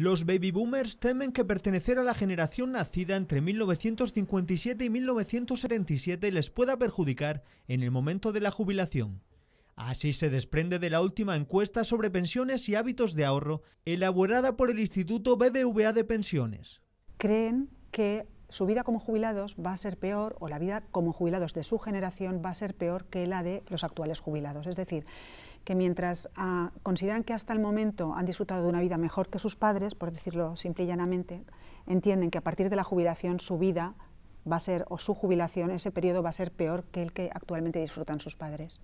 Los baby boomers temen que pertenecer a la generación nacida entre 1957 y 1977 les pueda perjudicar en el momento de la jubilación. Así se desprende de la última encuesta sobre pensiones y hábitos de ahorro elaborada por el Instituto BBVA de Pensiones. Creen que su vida como jubilados va a ser peor, o la vida como jubilados de su generación va a ser peor que la de los actuales jubilados. Es decir, que mientras ah, consideran que hasta el momento han disfrutado de una vida mejor que sus padres, por decirlo simple y llanamente, entienden que a partir de la jubilación su vida va a ser, o su jubilación, ese periodo va a ser peor que el que actualmente disfrutan sus padres.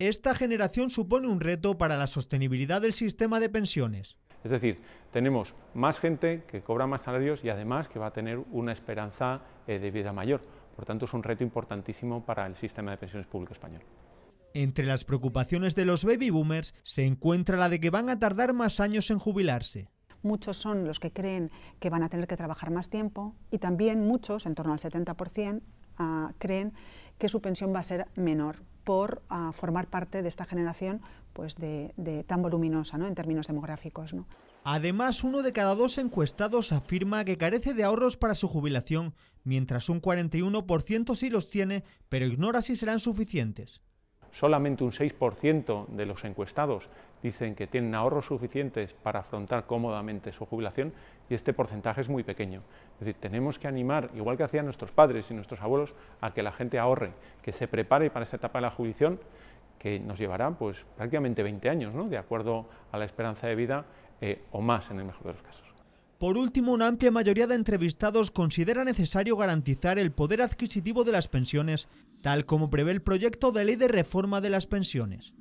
Esta generación supone un reto para la sostenibilidad del sistema de pensiones. Es decir, tenemos más gente que cobra más salarios y además que va a tener una esperanza eh, de vida mayor. Por tanto, es un reto importantísimo para el sistema de pensiones público español. Entre las preocupaciones de los baby boomers se encuentra la de que van a tardar más años en jubilarse. Muchos son los que creen que van a tener que trabajar más tiempo y también muchos, en torno al 70%, ah, creen que su pensión va a ser menor por ah, formar parte de esta generación pues de, tan voluminosa ¿no? en términos demográficos. ¿no? Además, uno de cada dos encuestados afirma que carece de ahorros para su jubilación, mientras un 41% sí los tiene, pero ignora si serán suficientes solamente un 6% de los encuestados dicen que tienen ahorros suficientes para afrontar cómodamente su jubilación y este porcentaje es muy pequeño. Es decir, tenemos que animar, igual que hacían nuestros padres y nuestros abuelos, a que la gente ahorre, que se prepare para esta etapa de la jubilación que nos llevará pues, prácticamente 20 años, de acuerdo a la esperanza de vida eh, o más en el mejor de los casos. Por último, una amplia mayoría de entrevistados considera necesario garantizar el poder adquisitivo de las pensiones, tal como prevé el proyecto de ley de reforma de las pensiones.